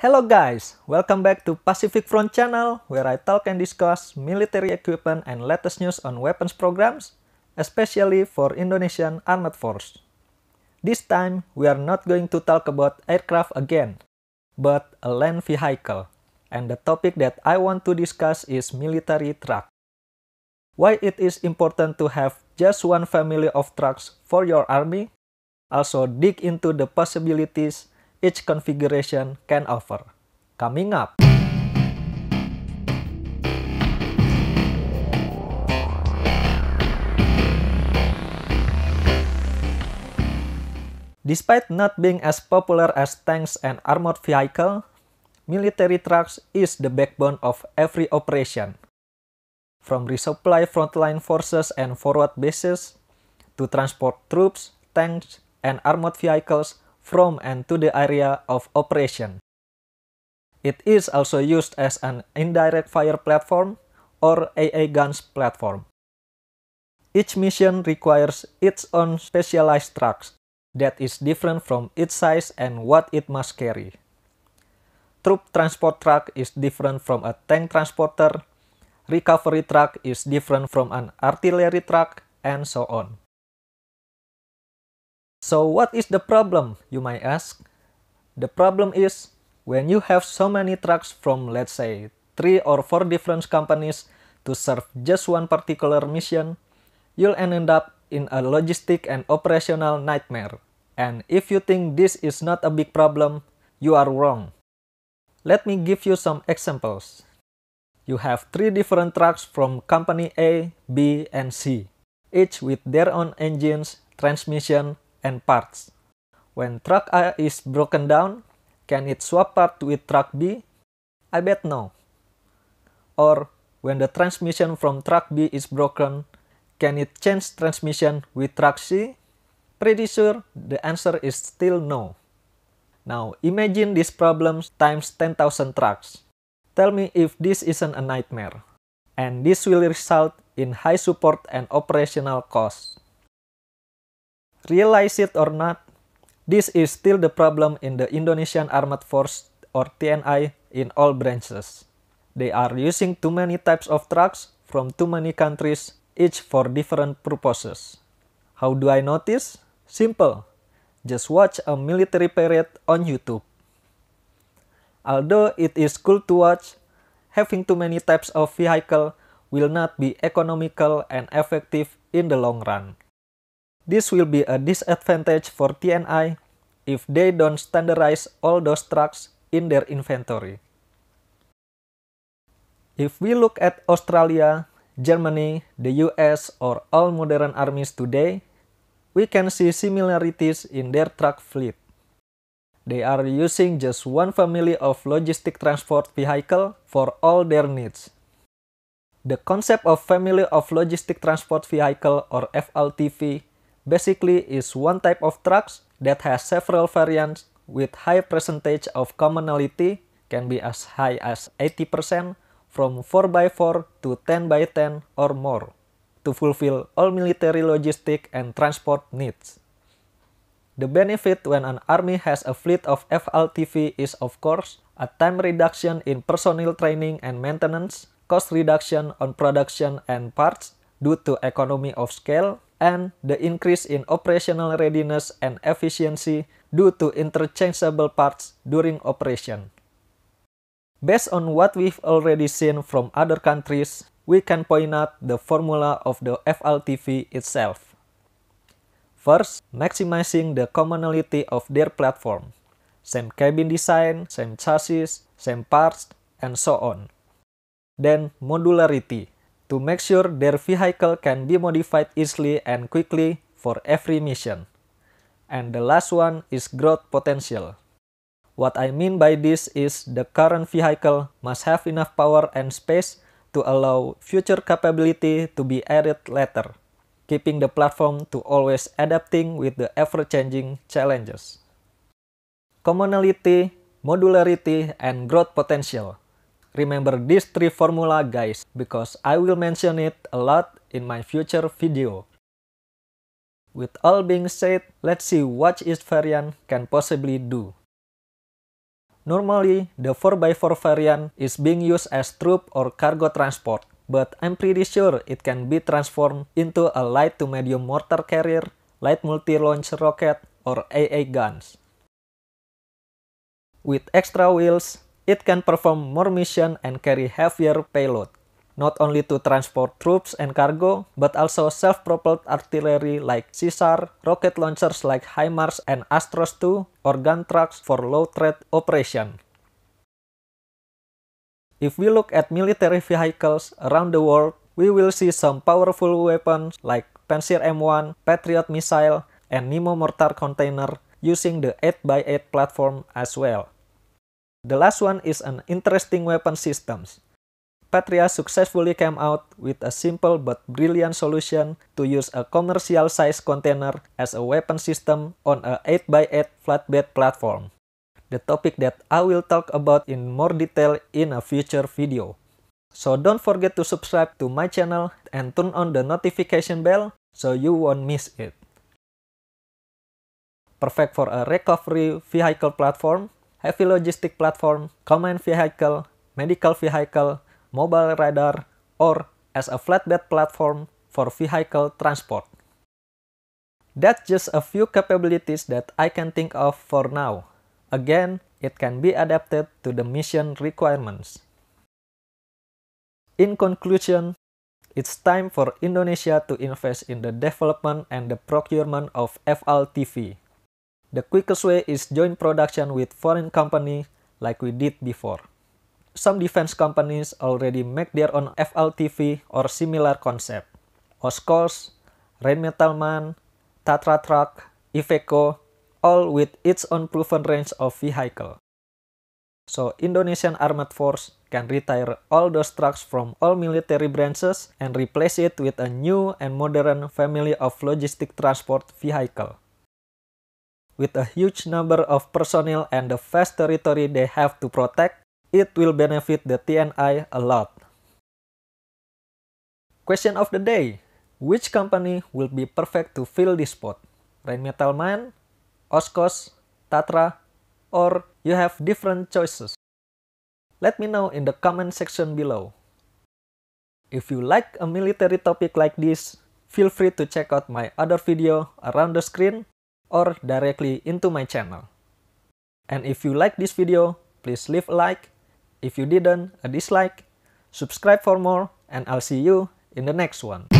Hello guys, welcome back to Pacific Front channel where I talk and discuss military equipment and latest news on weapons programs, especially for Indonesian Armed Force. This time, we are not going to talk about aircraft again, but a land vehicle, and the topic that I want to discuss is military truck. Why it is important to have just one family of trucks for your army? Also dig into the possibilities each configuration can offer. Coming up! Despite not being as popular as tanks and armored vehicle, military trucks is the backbone of every operation. From resupply frontline forces and forward bases, to transport troops, tanks, and armored vehicles from and to the area of operation. It is also used as an indirect fire platform or AA guns platform. Each mission requires its own specialized trucks that is different from its size and what it must carry. Troop transport truck is different from a tank transporter, recovery truck is different from an artillery truck, and so on. So what is the problem, you might ask? The problem is when you have so many trucks from let's say 3 or 4 different companies to serve just one particular mission, you'll end up in a logistic and operational nightmare. And if you think this is not a big problem, you are wrong. Let me give you some examples. You have three different trucks from company A, B, and C, each with their own engines, transmission, and parts. When truck A is broken down, can it swap part with truck B? I bet no. Or when the transmission from truck B is broken, can it change transmission with truck C? Pretty sure the answer is still no. Now imagine these problems times 10,000 trucks. Tell me if this isn't a nightmare. And this will result in high support and operational costs. Realize it or not, this is still the problem in the Indonesian Armed Force or TNI in all branches. They are using too many types of trucks from too many countries, each for different purposes. How do I notice? Simple. Just watch a military parade on YouTube. Although it is cool to watch, having too many types of vehicle will not be economical and effective in the long run. This will be a disadvantage for TNI if they don't standardize all those trucks in their inventory. If we look at Australia, Germany, the US, or all modern armies today, we can see similarities in their truck fleet. They are using just one family of logistic transport vehicle for all their needs. The concept of family of logistic transport vehicle or FLTV basically is one type of trucks that has several variants with high percentage of commonality can be as high as 80% from 4x4 to 10x10 or more to fulfill all military logistic and transport needs. The benefit when an army has a fleet of FLTV is of course a time reduction in personnel training and maintenance, cost reduction on production and parts due to economy of scale, and the increase in operational readiness and efficiency due to interchangeable parts during operation. Based on what we've already seen from other countries, we can point out the formula of the FLTV itself. First, maximizing the commonality of their platform. Same cabin design, same chassis, same parts, and so on. Then, modularity. to make sure their vehicle can be modified easily and quickly for every mission. And the last one is growth potential. What I mean by this is the current vehicle must have enough power and space to allow future capability to be added later, keeping the platform to always adapting with the ever-changing challenges. Commonality, modularity, and growth potential Remember these three formula guys, because I will mention it a lot in my future video. With all being said, let's see what each variant can possibly do. Normally, the 4x4 variant is being used as troop or cargo transport, but I'm pretty sure it can be transformed into a light to medium mortar carrier, light multi-launch rocket, or AA guns. With extra wheels, It can perform more missions and carry heavier payload, not only to transport troops and cargo, but also self-propelled artillery like Caesar, rocket launchers like HIMARS and Astros 2, or gun trucks for low-threat operation. If we look at military vehicles around the world, we will see some powerful weapons like Panzer M1, Patriot missile, and Nemo mortar container using the 8x8 platform as well. The last one is an interesting weapon systems. Patria successfully came out with a simple but brilliant solution to use a commercial size container as a weapon system on a 8x8 flatbed platform. The topic that I will talk about in more detail in a future video. So don't forget to subscribe to my channel and turn on the notification bell so you won't miss it. Perfect for a recovery vehicle platform, heavy logistic platform, command vehicle, medical vehicle, mobile radar, or as a flatbed platform for vehicle transport. That's just a few capabilities that I can think of for now. Again, it can be adapted to the mission requirements. In conclusion, it's time for Indonesia to invest in the development and the procurement of FLTV. The quickest way is joint production with foreign company like we did before. Some defense companies already make their own FLTV or similar concept. Oscars, Rheinmetallmann, Tatra Truck, Iveco, all with its own proven range of vehicle. So Indonesian Armed Force can retire all those trucks from all military branches and replace it with a new and modern family of logistic transport vehicle. with a huge number of personnel and the vast territory they have to protect, it will benefit the TNI a lot. Question of the day. Which company will be perfect to fill this spot? Rheinmetall Man, Oskos, Tatra, or you have different choices? Let me know in the comment section below. If you like a military topic like this, feel free to check out my other video around the screen or directly into my channel. And if you like this video, please leave a like. If you didn't, a dislike. Subscribe for more and I'll see you in the next one.